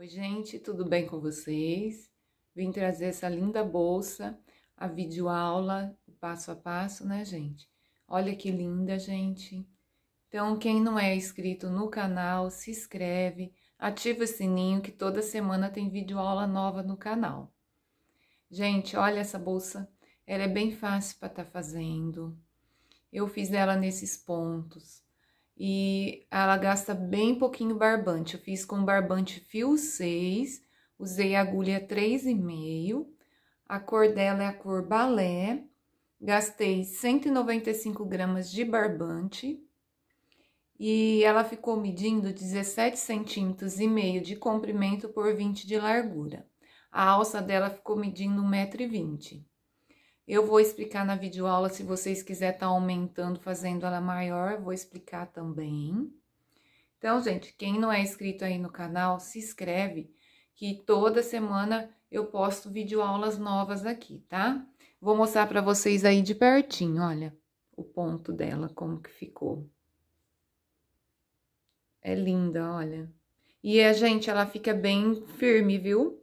Oi, gente, tudo bem com vocês? Vim trazer essa linda bolsa, a videoaula, passo a passo, né, gente? Olha que linda, gente. Então, quem não é inscrito no canal, se inscreve, ativa o sininho que toda semana tem videoaula nova no canal. Gente, olha essa bolsa, ela é bem fácil para estar tá fazendo. Eu fiz ela nesses pontos e ela gasta bem pouquinho barbante. Eu fiz com barbante fio 6, usei agulha 3,5, a cor dela é a cor balé, gastei 195 gramas de barbante e ela ficou medindo 17 centímetros e meio de comprimento por 20 de largura. A alça dela ficou medindo 1,20m. Eu vou explicar na videoaula, se vocês quiserem estar tá aumentando, fazendo ela maior, vou explicar também. Então, gente, quem não é inscrito aí no canal, se inscreve, que toda semana eu posto videoaulas novas aqui, tá? Vou mostrar para vocês aí de pertinho, olha, o ponto dela, como que ficou. É linda, olha. E a gente, ela fica bem firme, viu?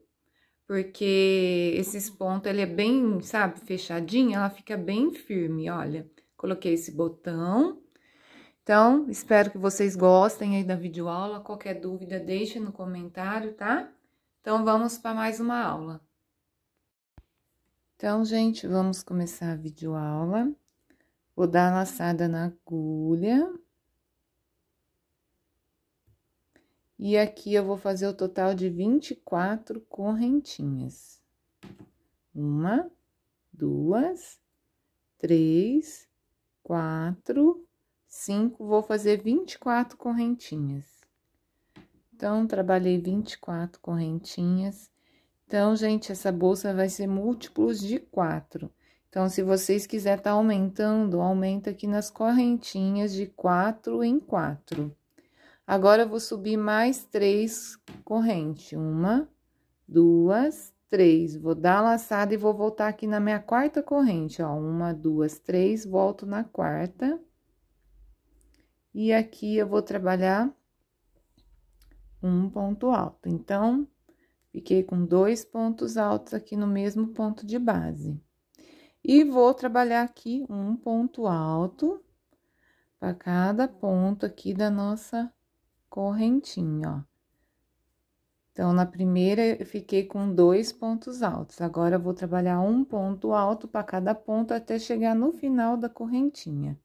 porque esses uhum. pontos ele é bem, sabe, fechadinho, ela fica bem firme, olha. Coloquei esse botão. Então, espero que vocês gostem aí da videoaula. Qualquer dúvida, deixe no comentário, tá? Então, vamos para mais uma aula. Então, gente, vamos começar a videoaula. Vou dar a laçada na agulha. E aqui eu vou fazer o total de 24 correntinhas. Uma, duas, três, quatro, cinco. Vou fazer 24 correntinhas. Então, trabalhei 24 correntinhas. Então, gente, essa bolsa vai ser múltiplos de quatro. Então, se vocês quiserem estar tá aumentando, aumenta aqui nas correntinhas de quatro em quatro. Agora, eu vou subir mais três corrente. Uma, duas, três. Vou dar laçada e vou voltar aqui na minha quarta corrente, ó. Uma, duas, três, volto na quarta. E aqui eu vou trabalhar um ponto alto. Então, fiquei com dois pontos altos aqui no mesmo ponto de base. E vou trabalhar aqui um ponto alto para cada ponto aqui da nossa correntinha, ó. Então, na primeira, eu fiquei com dois pontos altos. Agora, eu vou trabalhar um ponto alto para cada ponto até chegar no final da correntinha.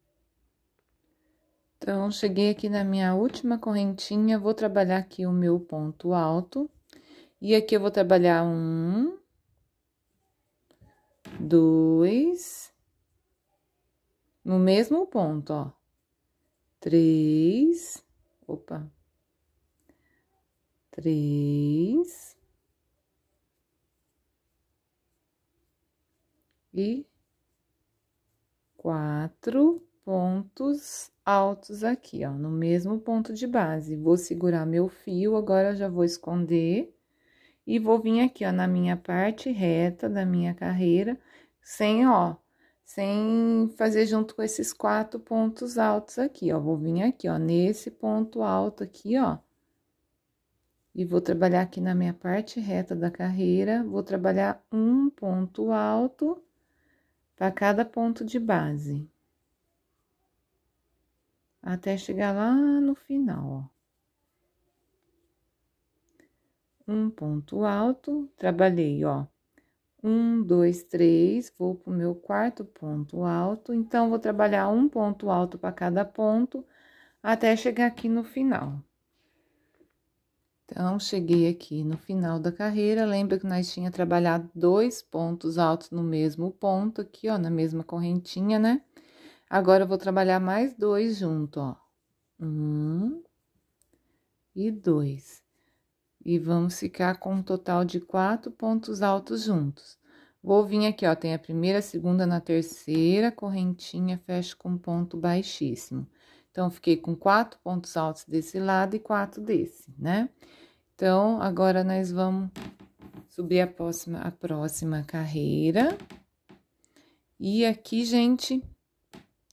Então, cheguei aqui na minha última correntinha, vou trabalhar aqui o meu ponto alto. E aqui eu vou trabalhar um, dois, no mesmo ponto, ó, três, opa, três e quatro pontos altos aqui, ó, no mesmo ponto de base. Vou segurar meu fio, agora já vou esconder e vou vir aqui, ó, na minha parte reta da minha carreira, sem, ó, sem fazer junto com esses quatro pontos altos aqui, ó. Vou vir aqui, ó, nesse ponto alto aqui, ó. E vou trabalhar aqui na minha parte reta da carreira, vou trabalhar um ponto alto para cada ponto de base. Até chegar lá no final, ó. Um ponto alto, trabalhei, ó, um, dois, três, vou para o meu quarto ponto alto. Então, vou trabalhar um ponto alto para cada ponto, até chegar aqui no final. Então, cheguei aqui no final da carreira. Lembra que nós tinha trabalhado dois pontos altos no mesmo ponto aqui, ó, na mesma correntinha, né? Agora, eu vou trabalhar mais dois junto, ó. Um e dois. E vamos ficar com um total de quatro pontos altos juntos. Vou vir aqui, ó, tem a primeira, a segunda, na terceira correntinha, fecho com ponto baixíssimo. Então, fiquei com quatro pontos altos desse lado e quatro desse, né? Então, agora nós vamos subir a próxima, a próxima carreira. E aqui, gente,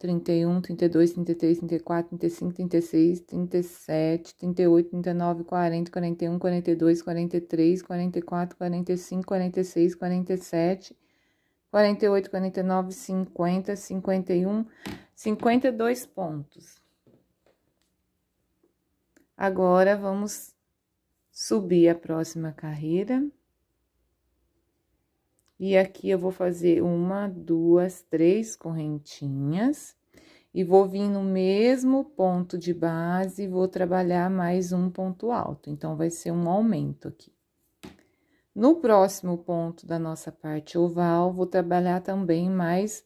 31, 32, 33, 34, 35, 36, 37, 38, 39, 40, 41, 42, 43, 44, 45, 46, 47, 48, 49, 50, 51, 52 pontos. Agora, vamos subir a próxima carreira. E aqui eu vou fazer uma, duas, três correntinhas. E vou vir no mesmo ponto de base e vou trabalhar mais um ponto alto. Então, vai ser um aumento aqui. No próximo ponto da nossa parte oval, vou trabalhar também mais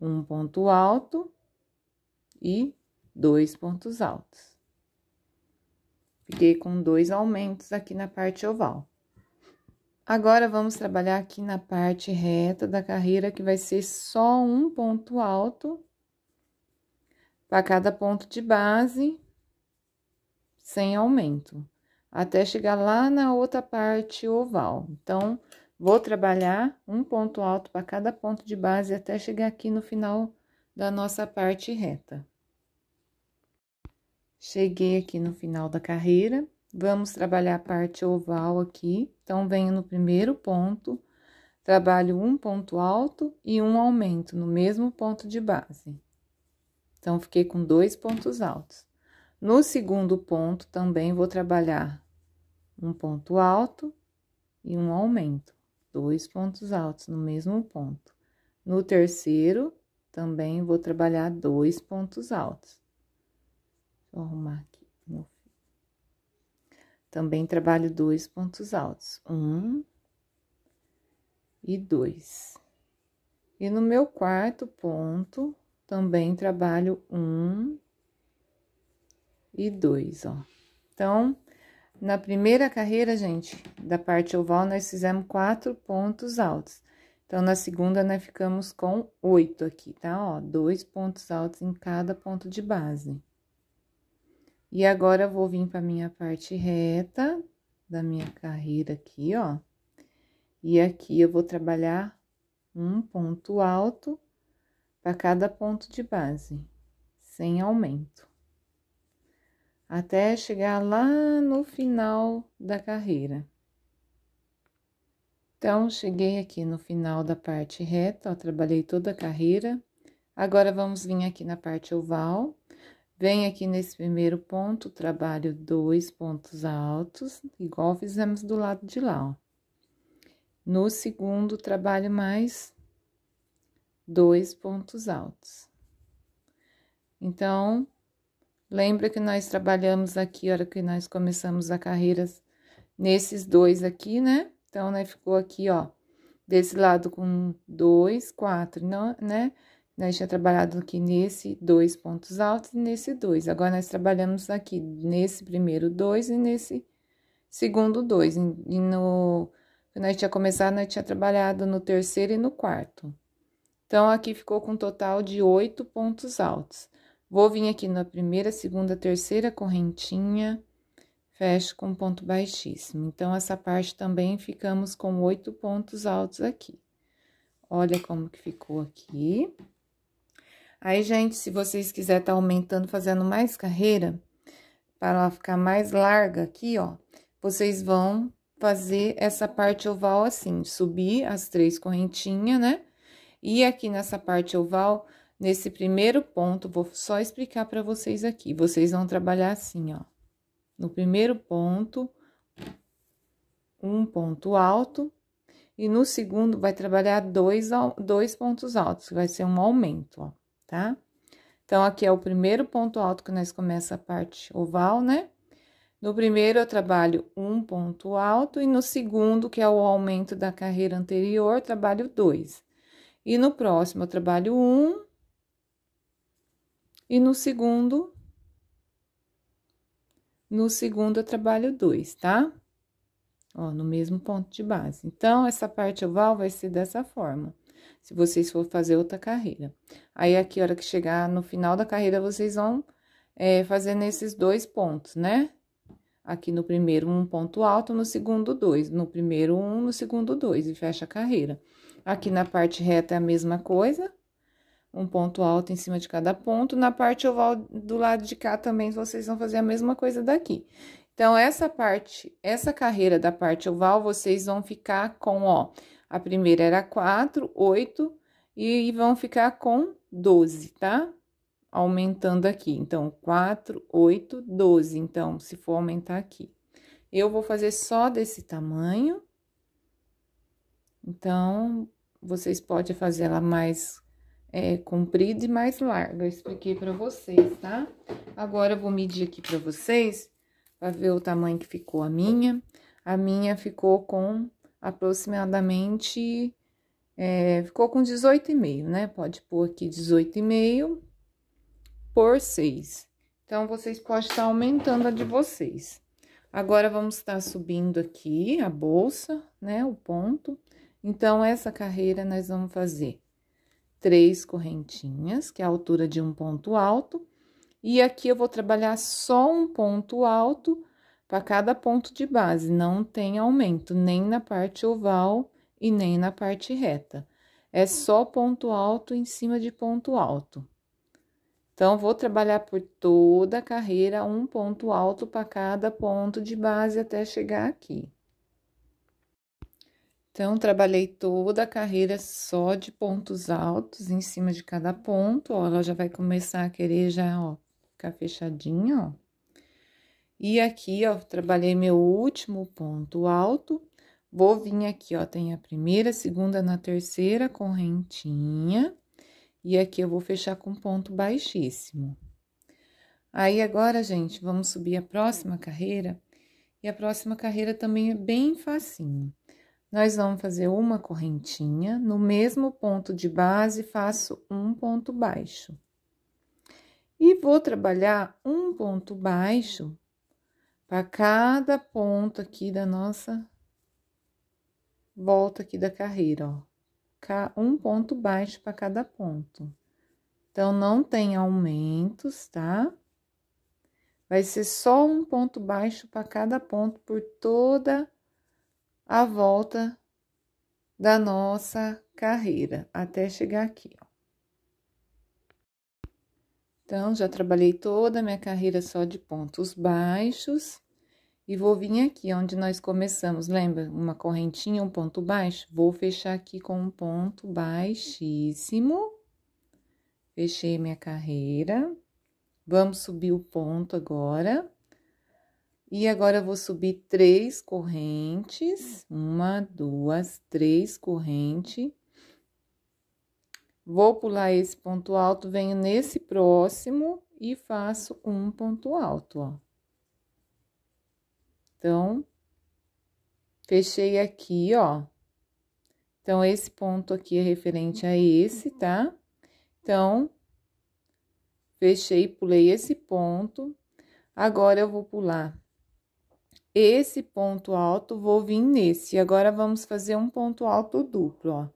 um ponto alto e dois pontos altos. Fiquei com dois aumentos aqui na parte oval. Agora, vamos trabalhar aqui na parte reta da carreira, que vai ser só um ponto alto para cada ponto de base, sem aumento, até chegar lá na outra parte oval. Então, vou trabalhar um ponto alto para cada ponto de base, até chegar aqui no final da nossa parte reta. Cheguei aqui no final da carreira, Vamos trabalhar a parte oval aqui. Então, venho no primeiro ponto, trabalho um ponto alto e um aumento no mesmo ponto de base. Então, fiquei com dois pontos altos. No segundo ponto, também vou trabalhar um ponto alto e um aumento. Dois pontos altos no mesmo ponto. No terceiro, também vou trabalhar dois pontos altos. Vou arrumar aqui. Também trabalho dois pontos altos, um e dois. E no meu quarto ponto, também trabalho um e dois, ó. Então, na primeira carreira, gente, da parte oval, nós fizemos quatro pontos altos. Então, na segunda, nós ficamos com oito aqui, tá? Ó, dois pontos altos em cada ponto de base. E agora, vou vir para minha parte reta da minha carreira aqui, ó. E aqui eu vou trabalhar um ponto alto para cada ponto de base, sem aumento. Até chegar lá no final da carreira. Então, cheguei aqui no final da parte reta, ó, trabalhei toda a carreira. Agora, vamos vir aqui na parte oval. Vem aqui nesse primeiro ponto, trabalho dois pontos altos, igual fizemos do lado de lá, ó. No segundo, trabalho mais dois pontos altos. Então, lembra que nós trabalhamos aqui, a hora que nós começamos a carreira, nesses dois aqui, né? Então, né, ficou aqui, ó, desse lado com dois, quatro, não, né? Nós né, tinha trabalhado aqui nesse dois pontos altos e nesse dois. Agora, nós trabalhamos aqui nesse primeiro dois e nesse segundo dois. E no que nós tinha começado, nós tinha trabalhado no terceiro e no quarto. Então, aqui ficou com um total de oito pontos altos. Vou vir aqui na primeira, segunda, terceira correntinha, fecho com ponto baixíssimo. Então, essa parte também ficamos com oito pontos altos aqui. Olha como que ficou aqui. Aí, gente, se vocês quiserem estar tá aumentando, fazendo mais carreira, para ela ficar mais larga aqui, ó, vocês vão fazer essa parte oval assim, subir as três correntinhas, né? E aqui nessa parte oval, nesse primeiro ponto, vou só explicar para vocês aqui. Vocês vão trabalhar assim, ó. No primeiro ponto, um ponto alto. E no segundo, vai trabalhar dois, dois pontos altos, que vai ser um aumento, ó tá? Então, aqui é o primeiro ponto alto que nós começa a parte oval, né? No primeiro, eu trabalho um ponto alto, e no segundo, que é o aumento da carreira anterior, trabalho dois. E no próximo, eu trabalho um, e no segundo, no segundo, eu trabalho dois, tá? Ó, no mesmo ponto de base. Então, essa parte oval vai ser dessa forma se vocês for fazer outra carreira. Aí, aqui, a hora que chegar no final da carreira, vocês vão é, fazer nesses dois pontos, né? Aqui no primeiro, um ponto alto, no segundo, dois. No primeiro, um, no segundo, dois, e fecha a carreira. Aqui na parte reta é a mesma coisa, um ponto alto em cima de cada ponto. Na parte oval do lado de cá também, vocês vão fazer a mesma coisa daqui. Então, essa parte, essa carreira da parte oval, vocês vão ficar com, ó, a primeira era 4, 8 e vão ficar com 12, tá? Aumentando aqui. Então, 4, 8, 12. Então, se for aumentar aqui. Eu vou fazer só desse tamanho. Então, vocês podem fazer ela mais é, comprida e mais larga. Eu expliquei para vocês, tá? Agora, eu vou medir aqui para vocês, para ver o tamanho que ficou a minha. A minha ficou com aproximadamente, é, ficou com 18,5, né? Pode pôr aqui 18,5 por 6. Então, vocês podem estar aumentando a de vocês. Agora, vamos estar subindo aqui a bolsa, né? O ponto. Então, essa carreira, nós vamos fazer três correntinhas, que é a altura de um ponto alto. E aqui eu vou trabalhar só um ponto alto para cada ponto de base, não tem aumento nem na parte oval e nem na parte reta. É só ponto alto em cima de ponto alto. Então, vou trabalhar por toda a carreira um ponto alto para cada ponto de base até chegar aqui. Então, trabalhei toda a carreira só de pontos altos em cima de cada ponto. Ó, ela já vai começar a querer já, ó, ficar fechadinha, ó. E aqui, ó, trabalhei meu último ponto alto. Vou vir aqui, ó, tem a primeira, segunda na terceira correntinha. E aqui eu vou fechar com ponto baixíssimo. Aí, agora, gente, vamos subir a próxima carreira. E a próxima carreira também é bem facinho. Nós vamos fazer uma correntinha, no mesmo ponto de base faço um ponto baixo. E vou trabalhar um ponto baixo para cada ponto aqui da nossa volta aqui da carreira, ó. Um ponto baixo para cada ponto. Então, não tem aumentos, tá? Vai ser só um ponto baixo para cada ponto por toda a volta da nossa carreira, até chegar aqui, ó. Então, já trabalhei toda a minha carreira só de pontos baixos. E vou vir aqui onde nós começamos, lembra? Uma correntinha, um ponto baixo. Vou fechar aqui com um ponto baixíssimo. Fechei minha carreira. Vamos subir o ponto agora. E agora, eu vou subir três correntes. Uma, duas, três correntes. Vou pular esse ponto alto, venho nesse próximo e faço um ponto alto, ó. Então, fechei aqui, ó. Então, esse ponto aqui é referente a esse, tá? Então, fechei, pulei esse ponto. Agora, eu vou pular esse ponto alto, vou vir nesse. Agora, vamos fazer um ponto alto duplo, ó.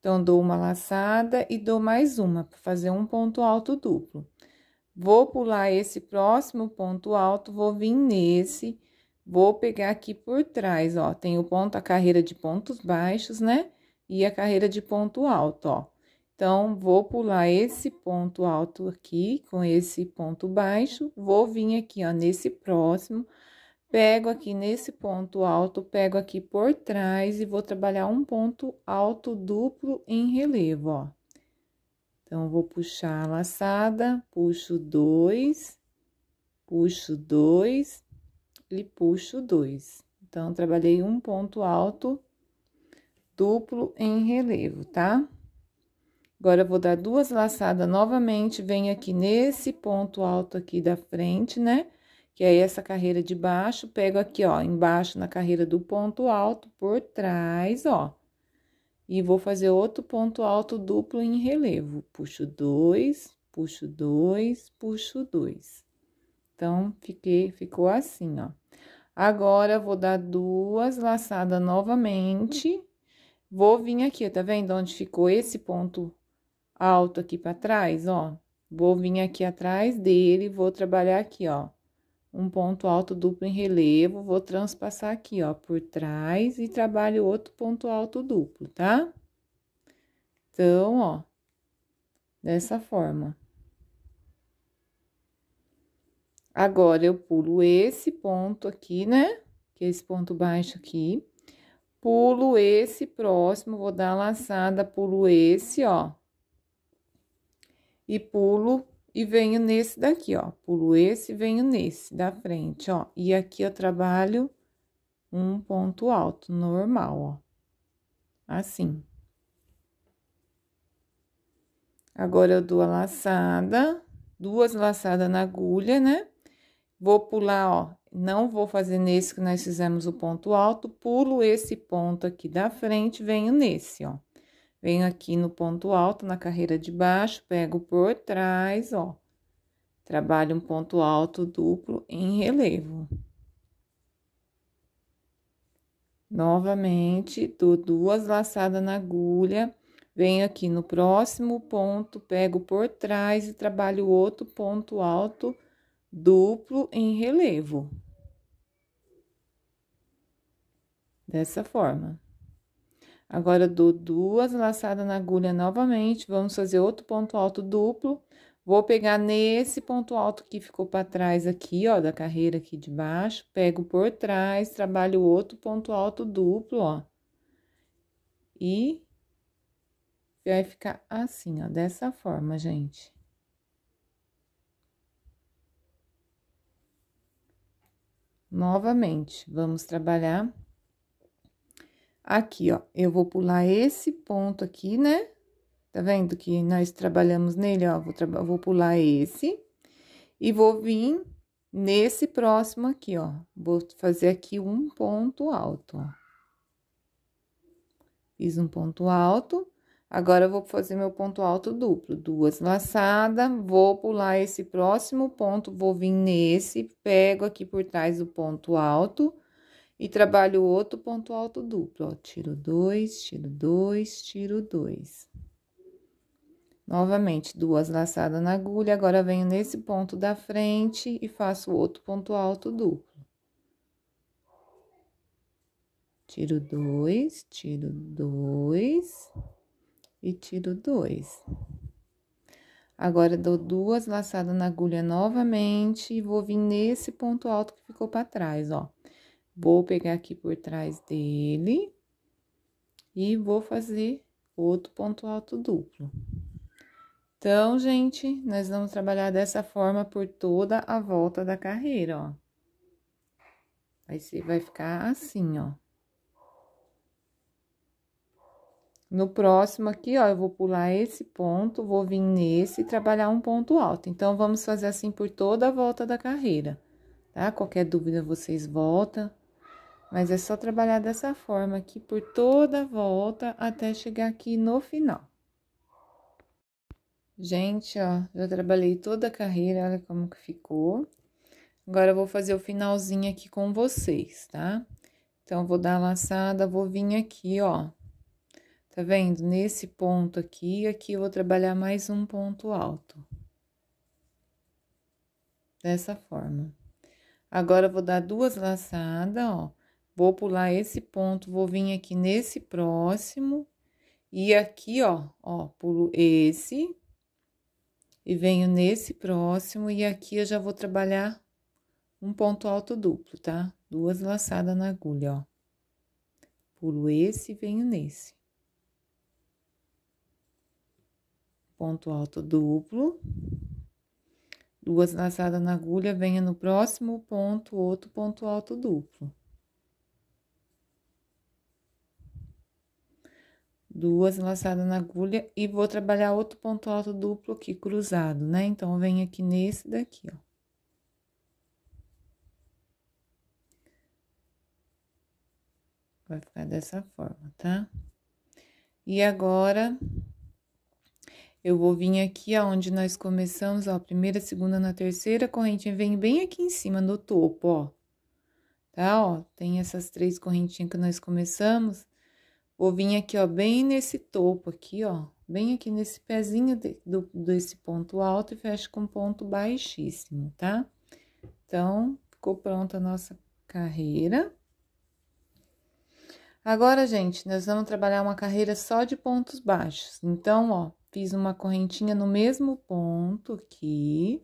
Então, dou uma laçada e dou mais uma para fazer um ponto alto duplo. Vou pular esse próximo ponto alto, vou vir nesse, vou pegar aqui por trás, ó. Tem o ponto, a carreira de pontos baixos, né? E a carreira de ponto alto, ó. Então, vou pular esse ponto alto aqui com esse ponto baixo, vou vir aqui, ó, nesse próximo, pego aqui nesse ponto alto, pego aqui por trás e vou trabalhar um ponto alto duplo em relevo, ó. Então, vou puxar a laçada, puxo dois, puxo dois e puxo dois. Então, trabalhei um ponto alto duplo em relevo, tá? Agora, vou dar duas laçadas novamente, venho aqui nesse ponto alto aqui da frente, né? que é essa carreira de baixo, pego aqui, ó, embaixo na carreira do ponto alto, por trás, ó. E vou fazer outro ponto alto duplo em relevo. Puxo dois, puxo dois, puxo dois. Então, fiquei, ficou assim, ó. Agora, vou dar duas laçadas novamente. Vou vir aqui, tá vendo onde ficou esse ponto alto aqui para trás, ó? Vou vir aqui atrás dele, vou trabalhar aqui, ó um ponto alto duplo em relevo, vou transpassar aqui, ó, por trás e trabalho outro ponto alto duplo, tá? Então, ó, dessa forma. Agora, eu pulo esse ponto aqui, né? Que é esse ponto baixo aqui. Pulo esse próximo, vou dar a laçada, pulo esse, ó. E pulo e venho nesse daqui, ó. Pulo esse, venho nesse da frente, ó. E aqui eu trabalho um ponto alto, normal, ó. Assim. Agora, eu dou a laçada, duas laçadas na agulha, né? Vou pular, ó. Não vou fazer nesse que nós fizemos o ponto alto, pulo esse ponto aqui da frente, venho nesse, ó. Venho aqui no ponto alto, na carreira de baixo, pego por trás, ó. Trabalho um ponto alto duplo em relevo. Novamente, dou duas laçadas na agulha, venho aqui no próximo ponto, pego por trás e trabalho outro ponto alto duplo em relevo. Dessa forma. Agora dou duas laçadas na agulha novamente, vamos fazer outro ponto alto duplo. Vou pegar nesse ponto alto que ficou para trás aqui, ó, da carreira aqui de baixo, pego por trás, trabalho outro ponto alto duplo, ó. E vai ficar assim, ó, dessa forma, gente. Novamente, vamos trabalhar Aqui, ó, eu vou pular esse ponto aqui, né? Tá vendo que nós trabalhamos nele, ó, vou, vou pular esse. E vou vir nesse próximo aqui, ó, vou fazer aqui um ponto alto, ó. Fiz um ponto alto, agora eu vou fazer meu ponto alto duplo, duas laçadas, vou pular esse próximo ponto, vou vir nesse, pego aqui por trás do ponto alto e trabalho outro ponto alto duplo, ó, tiro dois, tiro dois, tiro dois. Novamente, duas laçadas na agulha, agora venho nesse ponto da frente e faço outro ponto alto duplo. Tiro dois, tiro dois e tiro dois. Agora, dou duas laçadas na agulha novamente e vou vir nesse ponto alto que ficou para trás, ó. Vou pegar aqui por trás dele e vou fazer outro ponto alto duplo. Então, gente, nós vamos trabalhar dessa forma por toda a volta da carreira, ó. Aí você vai ficar assim, ó. No próximo aqui, ó, eu vou pular esse ponto, vou vir nesse e trabalhar um ponto alto. Então, vamos fazer assim por toda a volta da carreira, tá? Qualquer dúvida, vocês voltam mas é só trabalhar dessa forma aqui por toda a volta até chegar aqui no final. Gente, ó, já trabalhei toda a carreira, olha como que ficou. Agora, eu vou fazer o finalzinho aqui com vocês, tá? Então, vou dar a laçada, vou vir aqui, ó. Tá vendo? Nesse ponto aqui, aqui eu vou trabalhar mais um ponto alto. Dessa forma. Agora, eu vou dar duas laçadas, ó. Vou pular esse ponto, vou vir aqui nesse próximo. E aqui, ó, ó, pulo esse. E venho nesse próximo. E aqui eu já vou trabalhar um ponto alto duplo, tá? Duas laçadas na agulha, ó. Pulo esse e venho nesse. Ponto alto duplo duas laçadas na agulha, venha no próximo ponto outro ponto alto duplo. duas laçadas na agulha e vou trabalhar outro ponto alto duplo aqui cruzado, né? Então, vem aqui nesse daqui, ó. Vai ficar dessa forma, tá? E agora, eu vou vir aqui aonde nós começamos, ó, primeira, segunda, na terceira correntinha, vem bem aqui em cima, no topo, ó. Tá, ó, tem essas três correntinhas que nós começamos. Vou vir aqui, ó, bem nesse topo aqui, ó, bem aqui nesse pezinho de, do, desse ponto alto e fecho com ponto baixíssimo, tá? Então, ficou pronta a nossa carreira. Agora, gente, nós vamos trabalhar uma carreira só de pontos baixos. Então, ó, fiz uma correntinha no mesmo ponto aqui.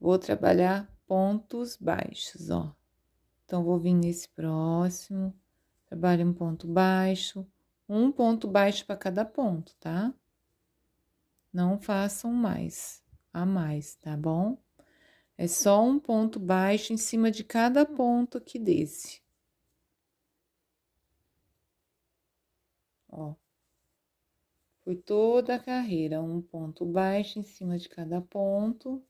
Vou trabalhar pontos baixos, ó. Então, vou vir nesse próximo, Trabalhe um ponto baixo, um ponto baixo para cada ponto, tá? Não façam mais, a mais, tá bom? É só um ponto baixo em cima de cada ponto aqui desse. Ó. Foi toda a carreira, um ponto baixo em cima de cada ponto,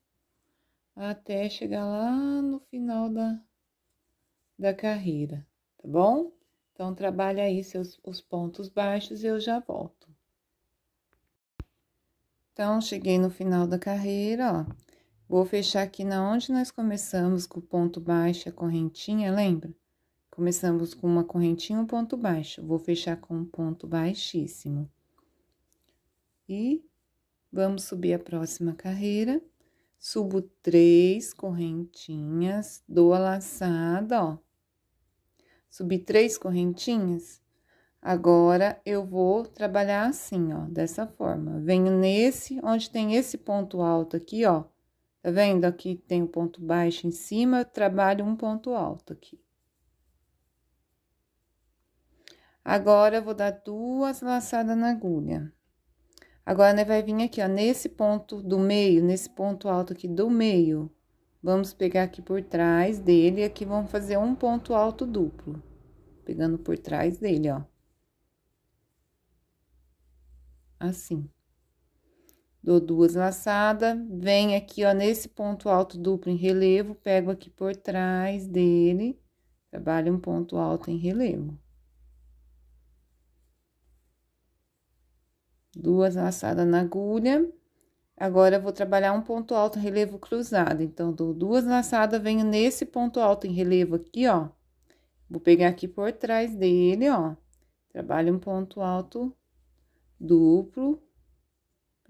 até chegar lá no final da, da carreira, tá bom? Então, trabalha aí seus, os pontos baixos e eu já volto. Então, cheguei no final da carreira, ó. Vou fechar aqui na onde nós começamos com o ponto baixo, a correntinha, lembra? Começamos com uma correntinha, um ponto baixo. Vou fechar com um ponto baixíssimo. E vamos subir a próxima carreira. Subo três correntinhas, dou a laçada, ó Subi três correntinhas. Agora eu vou trabalhar assim, ó, dessa forma. Venho nesse, onde tem esse ponto alto aqui, ó. Tá vendo? Aqui tem o um ponto baixo em cima, eu trabalho um ponto alto aqui. Agora, eu vou dar duas laçadas na agulha. Agora, né, vai vir aqui, ó, nesse ponto do meio, nesse ponto alto aqui do meio, Vamos pegar aqui por trás dele e aqui vamos fazer um ponto alto duplo. Pegando por trás dele, ó. Assim. Dou duas laçadas, venho aqui, ó, nesse ponto alto duplo em relevo, pego aqui por trás dele, trabalho um ponto alto em relevo. Duas laçadas na agulha Agora eu vou trabalhar um ponto alto em relevo cruzado. Então, dou duas laçadas, venho nesse ponto alto em relevo aqui, ó. Vou pegar aqui por trás dele, ó. Trabalho um ponto alto duplo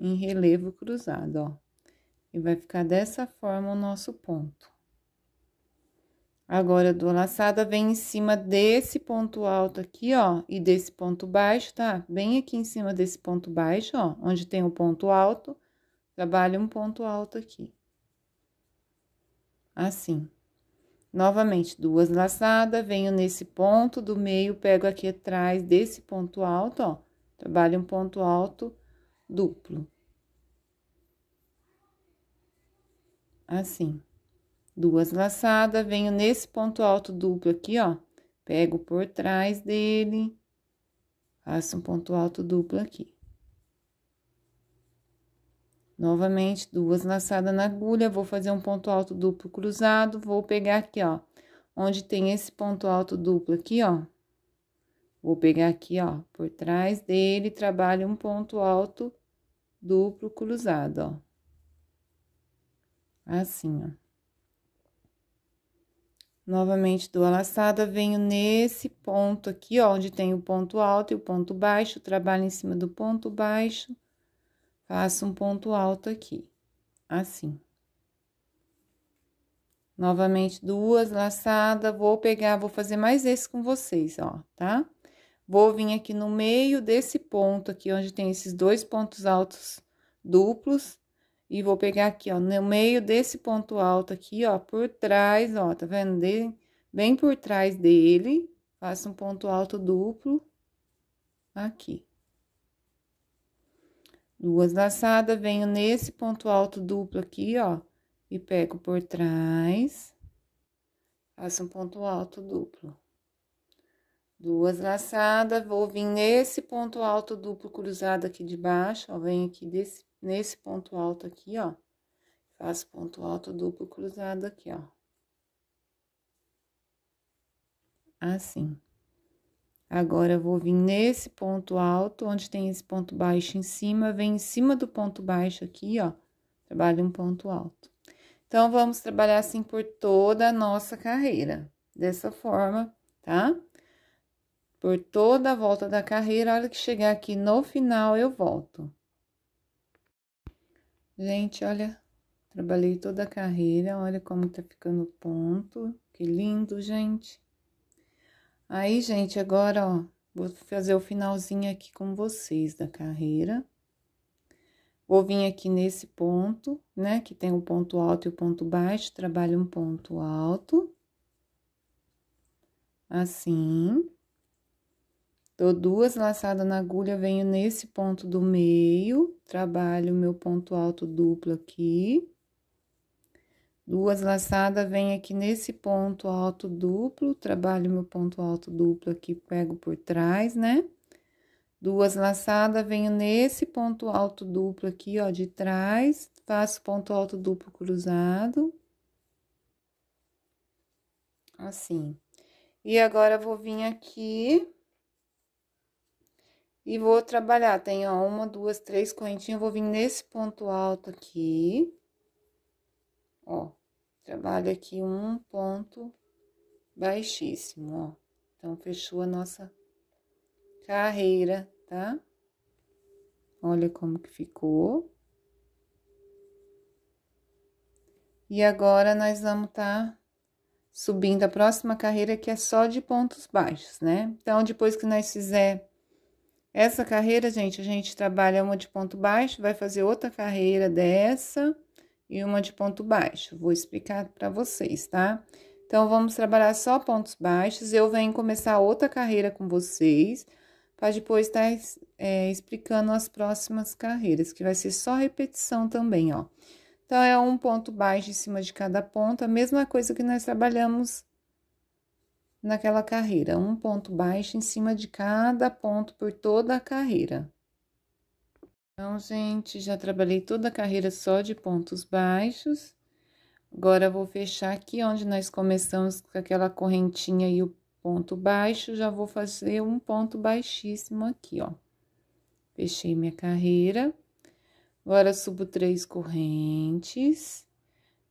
em relevo cruzado, ó. E vai ficar dessa forma o nosso ponto. Agora, dou laçada, vem em cima desse ponto alto aqui, ó, e desse ponto baixo, tá? Bem aqui em cima desse ponto baixo, ó, onde tem o ponto alto. Trabalhe um ponto alto aqui. Assim. Novamente, duas laçadas, venho nesse ponto do meio, pego aqui atrás desse ponto alto, ó. Trabalho um ponto alto duplo. Assim. Duas laçadas, venho nesse ponto alto duplo aqui, ó. Pego por trás dele, faço um ponto alto duplo aqui. Novamente, duas laçadas na agulha, vou fazer um ponto alto duplo cruzado, vou pegar aqui, ó, onde tem esse ponto alto duplo aqui, ó. Vou pegar aqui, ó, por trás dele, trabalho um ponto alto duplo cruzado, ó. Assim, ó. Novamente dou a laçada, venho nesse ponto aqui, ó, onde tem o ponto alto e o ponto baixo, trabalho em cima do ponto baixo, Faço um ponto alto aqui, assim. Novamente duas laçadas, vou pegar, vou fazer mais esse com vocês, ó, tá? Vou vir aqui no meio desse ponto aqui, onde tem esses dois pontos altos duplos, e vou pegar aqui, ó, no meio desse ponto alto aqui, ó, por trás, ó, tá vendo? bem por trás dele, faço um ponto alto duplo aqui. Duas laçadas, venho nesse ponto alto duplo aqui, ó, e pego por trás, faço um ponto alto duplo. Duas laçadas, vou vir nesse ponto alto duplo cruzado aqui de baixo, ó, venho aqui desse, nesse ponto alto aqui, ó, faço ponto alto duplo cruzado aqui, ó. Assim. Agora eu vou vir nesse ponto alto, onde tem esse ponto baixo em cima, vem em cima do ponto baixo aqui, ó, trabalho um ponto alto. Então, vamos trabalhar assim por toda a nossa carreira, dessa forma, tá? Por toda a volta da carreira, a hora que chegar aqui no final, eu volto. Gente, olha, trabalhei toda a carreira, olha como tá ficando o ponto, que lindo, gente. Aí, gente, agora, ó, vou fazer o finalzinho aqui com vocês da carreira. Vou vir aqui nesse ponto, né, que tem o um ponto alto e o um ponto baixo, trabalho um ponto alto. Assim. Dou duas laçadas na agulha, venho nesse ponto do meio, trabalho meu ponto alto duplo aqui. Duas laçadas, venho aqui nesse ponto alto duplo, trabalho meu ponto alto duplo aqui, pego por trás, né? Duas laçadas, venho nesse ponto alto duplo aqui, ó, de trás, faço ponto alto duplo cruzado. Assim. E agora, vou vir aqui e vou trabalhar. Tem, ó, uma, duas, três correntinhas, vou vir nesse ponto alto aqui, ó Trabalho aqui um ponto baixíssimo, ó. Então, fechou a nossa carreira, tá? Olha como que ficou. E agora, nós vamos tá subindo a próxima carreira, que é só de pontos baixos, né? Então, depois que nós fizer essa carreira, gente, a gente trabalha uma de ponto baixo, vai fazer outra carreira dessa e uma de ponto baixo. Vou explicar para vocês, tá? Então, vamos trabalhar só pontos baixos. Eu venho começar outra carreira com vocês, para depois tá estar é, explicando as próximas carreiras, que vai ser só repetição também, ó. Então, é um ponto baixo em cima de cada ponto. a mesma coisa que nós trabalhamos naquela carreira. Um ponto baixo em cima de cada ponto por toda a carreira. Então, gente, já trabalhei toda a carreira só de pontos baixos. Agora, vou fechar aqui onde nós começamos com aquela correntinha e o ponto baixo. Já vou fazer um ponto baixíssimo aqui, ó. Fechei minha carreira. Agora, subo três correntes.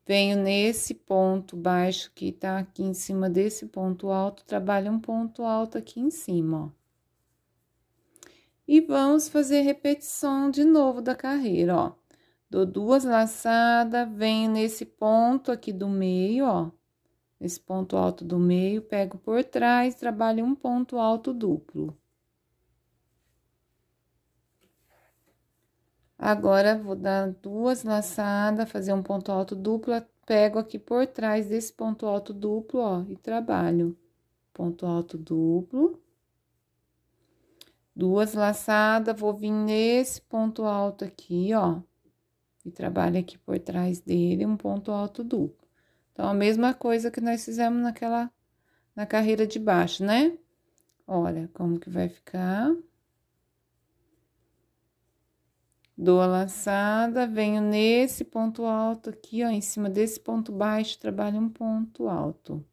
Venho nesse ponto baixo que tá aqui em cima desse ponto alto. Trabalho um ponto alto aqui em cima, ó e vamos fazer repetição de novo da carreira, ó. Dou duas laçadas, venho nesse ponto aqui do meio, ó. Nesse ponto alto do meio, pego por trás, trabalho um ponto alto duplo. Agora, vou dar duas laçadas, fazer um ponto alto duplo, pego aqui por trás desse ponto alto duplo, ó, e trabalho. Ponto alto duplo. Duas laçadas, vou vir nesse ponto alto aqui, ó. E trabalho aqui por trás dele, um ponto alto duplo. Então, a mesma coisa que nós fizemos naquela, na carreira de baixo, né? Olha como que vai ficar. Dou a laçada, venho nesse ponto alto aqui, ó, em cima desse ponto baixo, trabalho um ponto alto.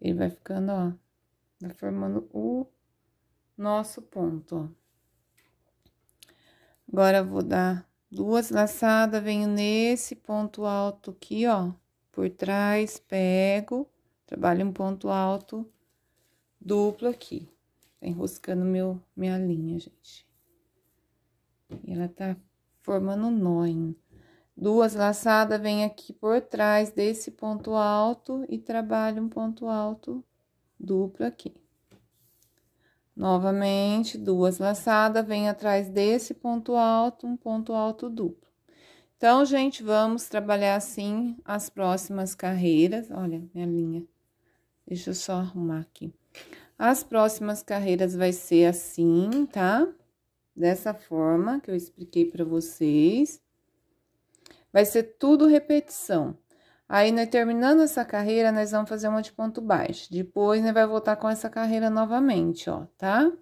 Ele vai ficando, ó, vai formando o nosso ponto. Agora vou dar duas laçadas, venho nesse ponto alto aqui, ó, por trás, pego, trabalho um ponto alto duplo aqui. Tá enroscando meu, minha linha, gente. E ela tá formando nó ainda. Duas laçadas, vem aqui por trás desse ponto alto e trabalho um ponto alto duplo aqui. Novamente, duas laçadas, vem atrás desse ponto alto, um ponto alto duplo. Então, gente, vamos trabalhar assim as próximas carreiras. Olha, minha linha. Deixa eu só arrumar aqui. As próximas carreiras vai ser assim, tá? Dessa forma que eu expliquei para vocês. Vai ser tudo repetição. Aí, nós terminando essa carreira, nós vamos fazer uma de ponto baixo. Depois, nós vai voltar com essa carreira novamente, ó, tá?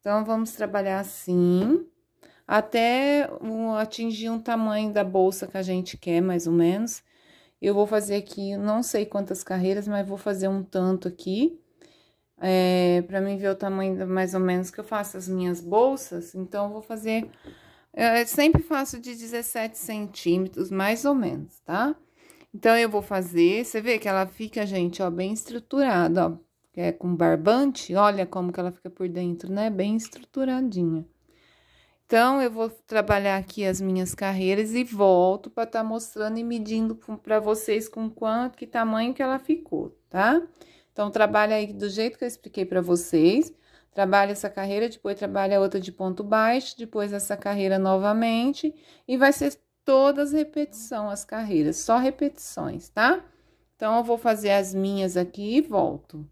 Então, vamos trabalhar assim, até atingir um tamanho da bolsa que a gente quer, mais ou menos. Eu vou fazer aqui, não sei quantas carreiras, mas vou fazer um tanto aqui, é, pra mim ver o tamanho mais ou menos que eu faço as minhas bolsas. Então, eu vou fazer... Eu é, sempre faço de 17 centímetros, mais ou menos, Tá? Então, eu vou fazer, você vê que ela fica, gente, ó, bem estruturada, ó. É com barbante, olha como que ela fica por dentro, né? Bem estruturadinha. Então, eu vou trabalhar aqui as minhas carreiras e volto para estar tá mostrando e medindo para vocês com quanto, que tamanho que ela ficou, tá? Então, trabalha aí do jeito que eu expliquei para vocês. Trabalha essa carreira, depois trabalha outra de ponto baixo, depois essa carreira novamente. E vai ser todas repetição as carreiras, só repetições, tá? Então, eu vou fazer as minhas aqui e volto.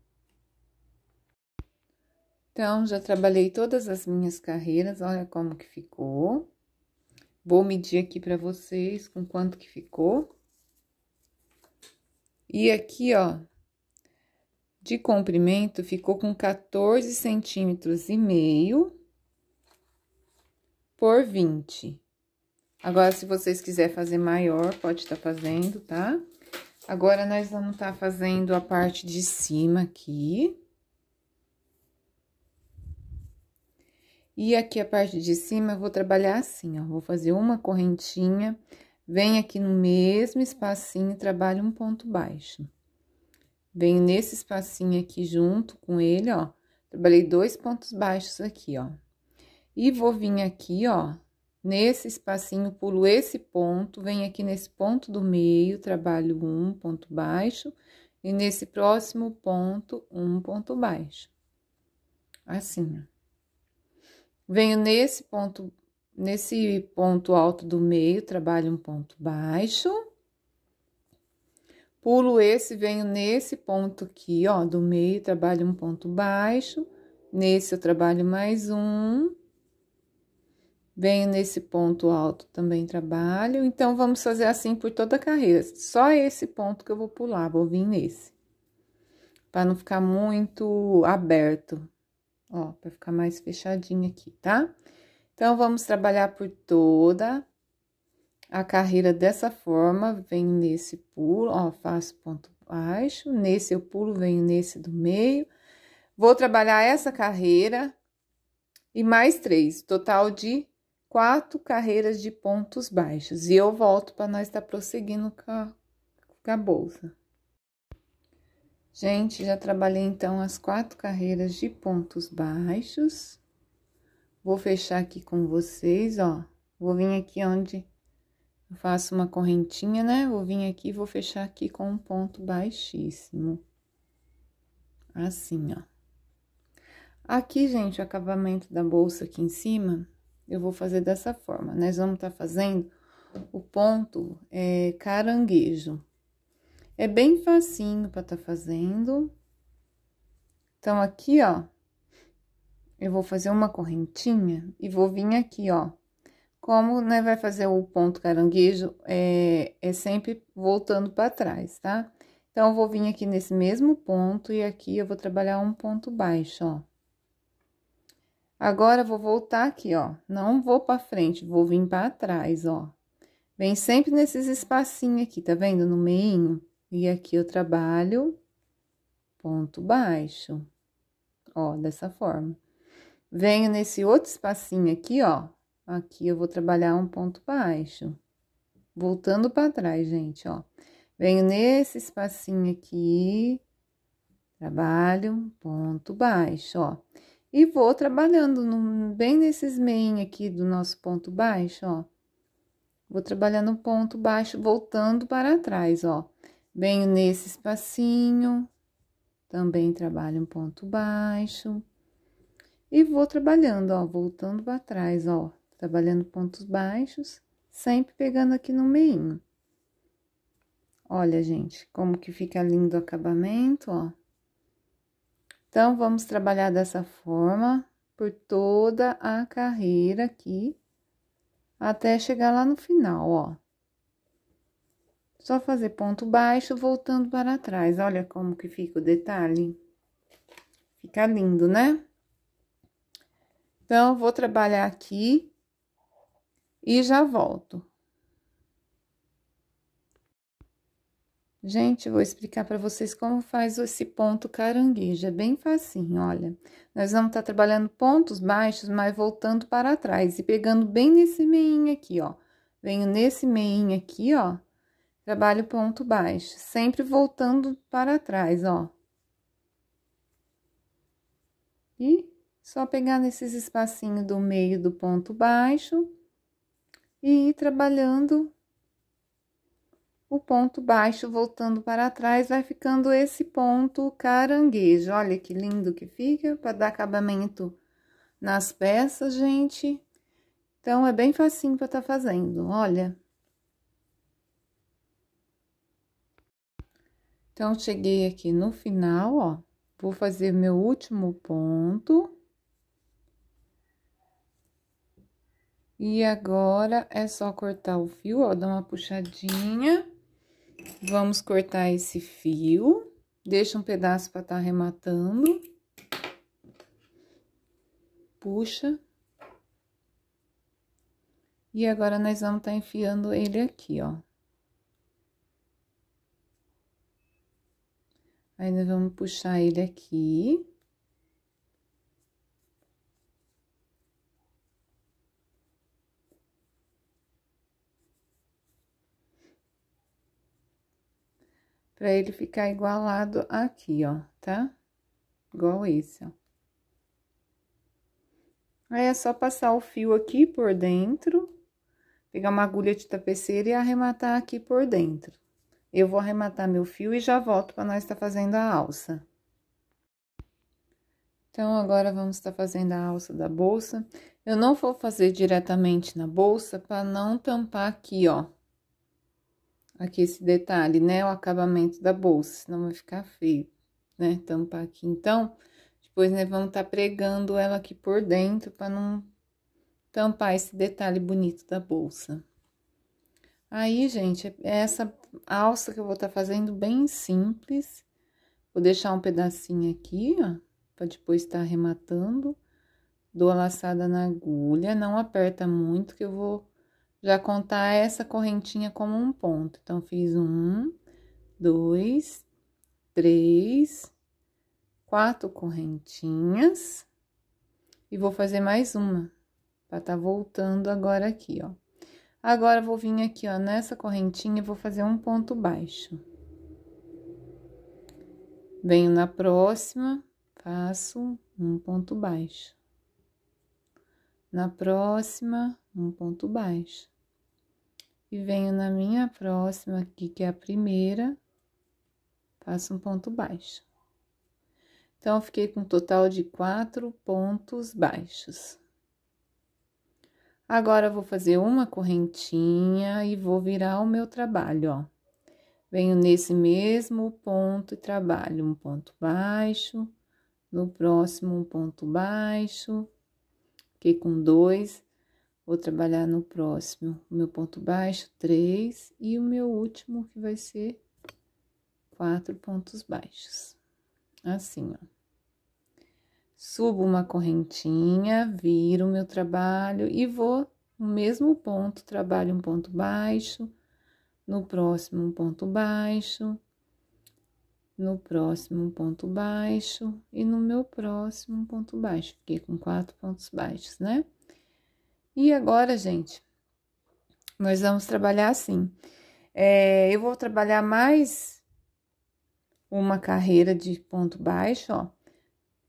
Então, já trabalhei todas as minhas carreiras, olha como que ficou. Vou medir aqui para vocês com quanto que ficou. E aqui, ó, de comprimento ficou com 14 centímetros e meio por 20 Agora, se vocês quiserem fazer maior, pode estar tá fazendo, tá? Agora, nós vamos estar tá fazendo a parte de cima aqui. E aqui a parte de cima, eu vou trabalhar assim, ó. Vou fazer uma correntinha, venho aqui no mesmo espacinho e trabalho um ponto baixo. Venho nesse espacinho aqui junto com ele, ó. Trabalhei dois pontos baixos aqui, ó. E vou vir aqui, ó, Nesse espacinho, pulo esse ponto, venho aqui nesse ponto do meio, trabalho um ponto baixo, e nesse próximo ponto, um ponto baixo. Assim, ó. Venho nesse ponto, nesse ponto alto do meio, trabalho um ponto baixo. Pulo esse, venho nesse ponto aqui, ó, do meio, trabalho um ponto baixo. Nesse eu trabalho mais um venho nesse ponto alto, também trabalho. Então, vamos fazer assim por toda a carreira. Só esse ponto que eu vou pular, vou vir nesse. Para não ficar muito aberto, ó, para ficar mais fechadinho aqui, tá? Então, vamos trabalhar por toda a carreira dessa forma. Venho nesse pulo, ó, faço ponto baixo. Nesse eu pulo, venho nesse do meio. Vou trabalhar essa carreira e mais três, total de quatro carreiras de pontos baixos. E eu volto para nós estar tá prosseguindo com a, com a bolsa. Gente, já trabalhei então as quatro carreiras de pontos baixos. Vou fechar aqui com vocês, ó. Vou vir aqui onde eu faço uma correntinha, né? Vou vir aqui e vou fechar aqui com um ponto baixíssimo. Assim, ó. Aqui, gente, o acabamento da bolsa aqui em cima, eu vou fazer dessa forma. Nós vamos estar tá fazendo o ponto é, caranguejo. É bem facinho para estar tá fazendo. Então, aqui, ó, eu vou fazer uma correntinha e vou vir aqui, ó. Como, né, vai fazer o ponto caranguejo, é, é sempre voltando para trás, tá? Então, eu vou vir aqui nesse mesmo ponto e aqui eu vou trabalhar um ponto baixo, ó. Agora, vou voltar aqui, ó. Não vou pra frente, vou vir pra trás, ó. Vem sempre nesses espacinhos aqui, tá vendo? No meio. E aqui eu trabalho ponto baixo. Ó, dessa forma. Venho nesse outro espacinho aqui, ó. Aqui eu vou trabalhar um ponto baixo. Voltando pra trás, gente, ó. Venho nesse espacinho aqui, trabalho, ponto baixo, ó. E vou trabalhando no, bem nesses meio aqui do nosso ponto baixo, ó. Vou trabalhar no ponto baixo, voltando para trás, ó. Venho nesse espacinho, também trabalho um ponto baixo. E vou trabalhando, ó, voltando para trás, ó. Trabalhando pontos baixos, sempre pegando aqui no meio. Olha, gente, como que fica lindo o acabamento, ó. Então, vamos trabalhar dessa forma por toda a carreira aqui, até chegar lá no final, ó. Só fazer ponto baixo, voltando para trás. Olha como que fica o detalhe. Fica lindo, né? Então, vou trabalhar aqui e já volto. Gente, vou explicar para vocês como faz esse ponto caranguejo. É bem facinho, olha. Nós vamos estar tá trabalhando pontos baixos, mas voltando para trás e pegando bem nesse meinho aqui, ó. Venho nesse meinho aqui, ó. Trabalho ponto baixo, sempre voltando para trás, ó. E só pegar nesses espacinhos do meio do ponto baixo e ir trabalhando o ponto baixo voltando para trás, vai ficando esse ponto caranguejo. Olha que lindo que fica, para dar acabamento nas peças, gente. Então, é bem facinho para estar tá fazendo, olha. Então, cheguei aqui no final, ó. Vou fazer meu último ponto. E agora, é só cortar o fio, ó, dar uma puxadinha Vamos cortar esse fio. Deixa um pedaço para estar tá arrematando. Puxa. E agora, nós vamos estar tá enfiando ele aqui, ó. Aí, nós vamos puxar ele aqui. Pra ele ficar igualado aqui, ó, tá? Igual esse, ó. Aí, é só passar o fio aqui por dentro, pegar uma agulha de tapeceira e arrematar aqui por dentro. Eu vou arrematar meu fio e já volto para nós estar tá fazendo a alça. Então, agora vamos estar tá fazendo a alça da bolsa. Eu não vou fazer diretamente na bolsa para não tampar aqui, ó, aqui esse detalhe, né? O acabamento da bolsa, senão vai ficar feio, né? Tampar aqui. Então, depois, né, vamos tá pregando ela aqui por dentro para não tampar esse detalhe bonito da bolsa. Aí, gente, é, é essa alça que eu vou tá fazendo bem simples. Vou deixar um pedacinho aqui, ó, para depois estar tá arrematando. Dou a laçada na agulha, não aperta muito que eu vou já contar essa correntinha como um ponto. Então, fiz um, dois, três, quatro correntinhas. E vou fazer mais uma, pra tá voltando agora aqui, ó. Agora, vou vir aqui, ó, nessa correntinha, e vou fazer um ponto baixo. Venho na próxima, faço um ponto baixo. Na próxima, um ponto baixo e venho na minha próxima aqui, que é a primeira, faço um ponto baixo. Então, fiquei com um total de quatro pontos baixos. Agora, vou fazer uma correntinha e vou virar o meu trabalho, ó. Venho nesse mesmo ponto e trabalho um ponto baixo, no próximo um ponto baixo, fiquei com dois, Vou trabalhar no próximo, o meu ponto baixo, 3, e o meu último, que vai ser quatro pontos baixos. Assim, ó. Subo uma correntinha, viro o meu trabalho e vou no mesmo ponto, trabalho um ponto baixo, no próximo um ponto baixo, no próximo um ponto baixo e no meu próximo um ponto baixo. Fiquei com quatro pontos baixos, né? E agora, gente, nós vamos trabalhar assim. É, eu vou trabalhar mais uma carreira de ponto baixo, ó.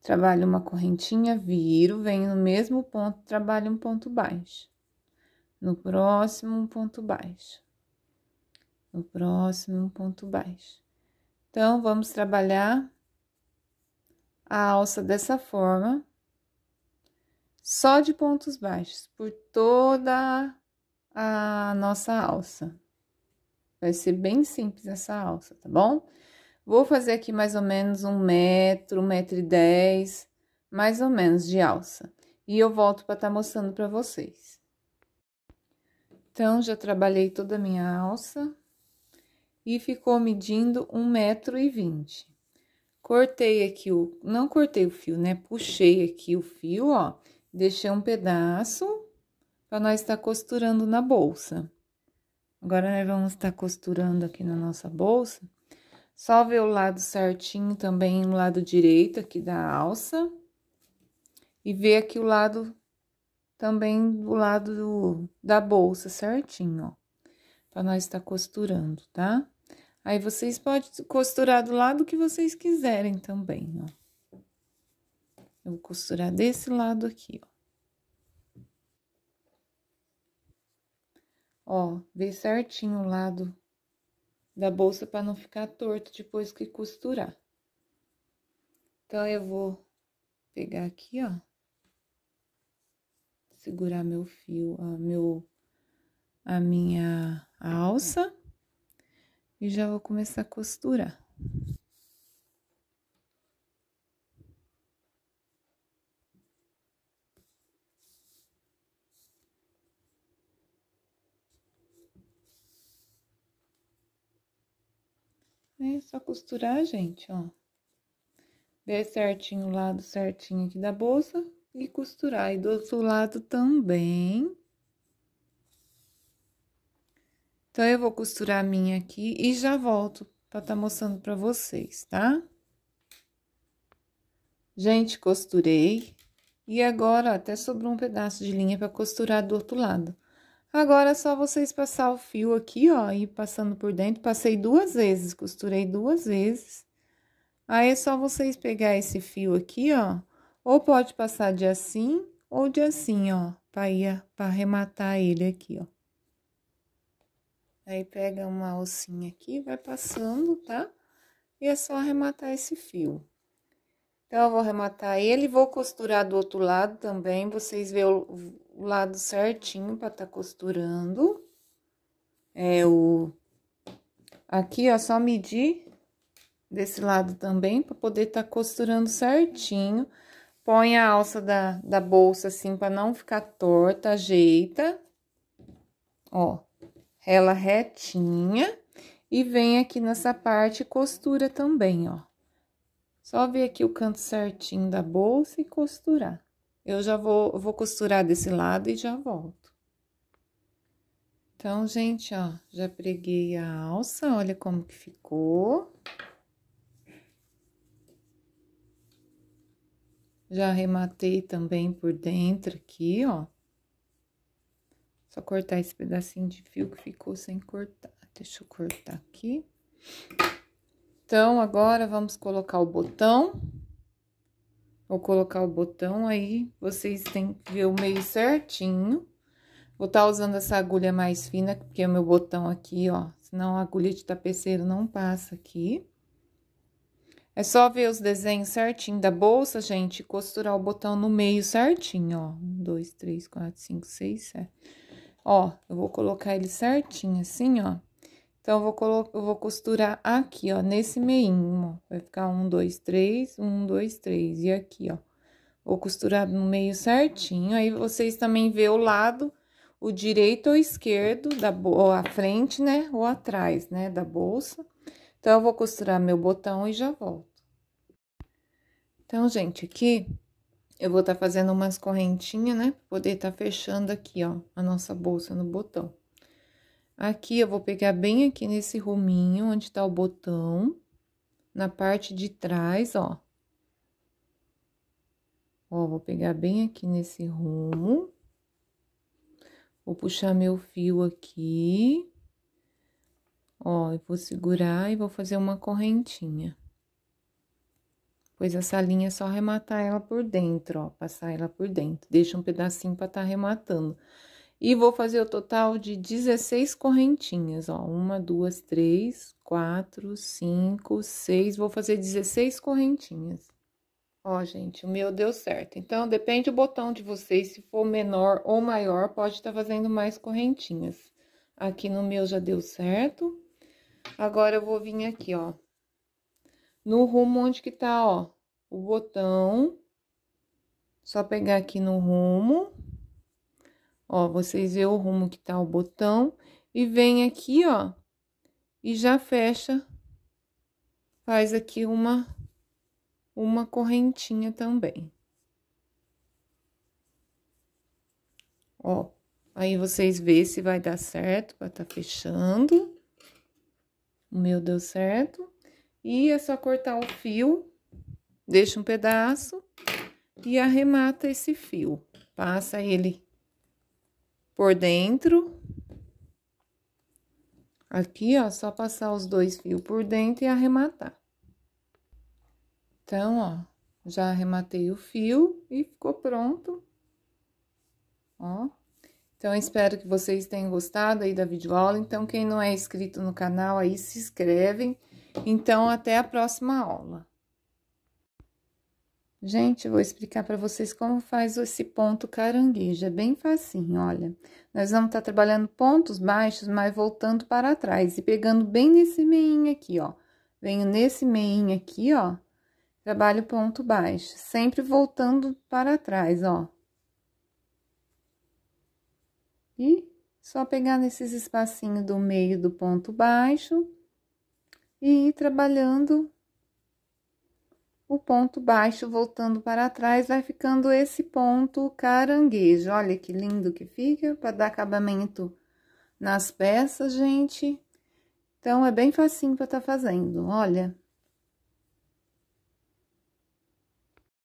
Trabalho uma correntinha, viro, venho no mesmo ponto, trabalho um ponto baixo. No próximo, um ponto baixo. No próximo, um ponto baixo. Então, vamos trabalhar a alça dessa forma só de pontos baixos por toda a nossa alça. Vai ser bem simples essa alça, tá bom? Vou fazer aqui mais ou menos um metro, um metro e dez, mais ou menos de alça. E eu volto para estar tá mostrando para vocês. Então, já trabalhei toda a minha alça e ficou medindo um metro e vinte. Cortei aqui o... não cortei o fio, né? Puxei aqui o fio, ó Deixei um pedaço para nós estar tá costurando na bolsa. Agora, nós vamos estar tá costurando aqui na nossa bolsa. Só ver o lado certinho também, o lado direito aqui da alça. E ver aqui o lado, também do lado do, da bolsa certinho, ó. Pra nós estar tá costurando, tá? Aí, vocês podem costurar do lado que vocês quiserem também, ó. Eu vou costurar desse lado aqui, ó. Ó, vê certinho o lado da bolsa para não ficar torto depois que costurar. Então, eu vou pegar aqui, ó. Segurar meu fio, a, meu, a minha alça. E já vou começar a costurar. É só costurar, gente, ó. ver certinho o lado certinho aqui da bolsa e costurar. E do outro lado também. Então, eu vou costurar a minha aqui e já volto pra tá mostrando pra vocês, tá? Gente, costurei. E agora, até sobrou um pedaço de linha pra costurar do outro lado. Agora é só vocês passar o fio aqui, ó, e passando por dentro. Passei duas vezes, costurei duas vezes. Aí é só vocês pegar esse fio aqui, ó, ou pode passar de assim ou de assim, ó, para ir para arrematar ele aqui, ó. Aí pega uma alcinha aqui, vai passando, tá? E é só arrematar esse fio. Então, eu vou arrematar ele, vou costurar do outro lado também, vocês vê o, o lado certinho para tá costurando. É o... Aqui, ó, só medir desse lado também para poder tá costurando certinho. Põe a alça da, da bolsa assim para não ficar torta, ajeita. Ó, ela retinha. E vem aqui nessa parte costura também, ó. Só ver aqui o canto certinho da bolsa e costurar. Eu já vou, vou costurar desse lado e já volto. Então, gente, ó, já preguei a alça, olha como que ficou. Já arrematei também por dentro aqui, ó. Só cortar esse pedacinho de fio que ficou sem cortar. Deixa eu cortar aqui. Então, agora, vamos colocar o botão. Vou colocar o botão aí, vocês têm que ver o meio certinho. Vou estar tá usando essa agulha mais fina, porque é o meu botão aqui, ó. Senão a agulha de tapeceiro não passa aqui. É só ver os desenhos certinho da bolsa, gente, costurar o botão no meio certinho, ó. Um, dois, três, quatro, cinco, seis, sete. Ó, eu vou colocar ele certinho assim, ó. Então, eu vou, colocar, eu vou costurar aqui, ó, nesse meinho, ó. Vai ficar um, dois, três, um, dois, três. E aqui, ó. Vou costurar no meio certinho. Aí, vocês também vê o lado, o direito ou esquerdo, da ou a frente, né? Ou atrás, né? Da bolsa. Então, eu vou costurar meu botão e já volto. Então, gente, aqui eu vou estar tá fazendo umas correntinhas, né? poder estar tá fechando aqui, ó, a nossa bolsa no botão. Aqui eu vou pegar bem aqui nesse ruminho onde tá o botão, na parte de trás, ó. Ó, vou pegar bem aqui nesse rumo. Vou puxar meu fio aqui. Ó, eu vou segurar e vou fazer uma correntinha. Pois essa linha é só arrematar ela por dentro, ó, passar ela por dentro. Deixa um pedacinho para tá arrematando. E vou fazer o total de 16 correntinhas, ó. Uma, duas, três, quatro, cinco, seis. Vou fazer 16 correntinhas. Ó, gente, o meu deu certo. Então, depende do botão de vocês. Se for menor ou maior, pode estar tá fazendo mais correntinhas. Aqui no meu já deu certo. Agora, eu vou vir aqui, ó. No rumo onde que tá, ó, o botão. Só pegar aqui no rumo Ó, vocês vê o rumo que tá o botão e vem aqui, ó, e já fecha, faz aqui uma, uma correntinha também. Ó, aí vocês vê se vai dar certo pra tá fechando. O meu deu certo. E é só cortar o fio, deixa um pedaço e arremata esse fio. Passa ele por dentro. Aqui, ó, só passar os dois fios por dentro e arrematar. Então, ó, já arrematei o fio e ficou pronto. Ó. Então, espero que vocês tenham gostado aí da videoaula. Então, quem não é inscrito no canal aí, se inscrevem. Então, até a próxima aula. Gente, vou explicar para vocês como faz esse ponto caranguejo, é bem facinho, olha. Nós vamos estar tá trabalhando pontos baixos, mas voltando para trás e pegando bem nesse meinho aqui, ó. Venho nesse meinho aqui, ó, trabalho ponto baixo, sempre voltando para trás, ó. E só pegar nesses espacinhos do meio do ponto baixo e ir trabalhando o ponto baixo voltando para trás, vai ficando esse ponto caranguejo. Olha que lindo que fica, para dar acabamento nas peças, gente. Então, é bem facinho para estar tá fazendo, olha.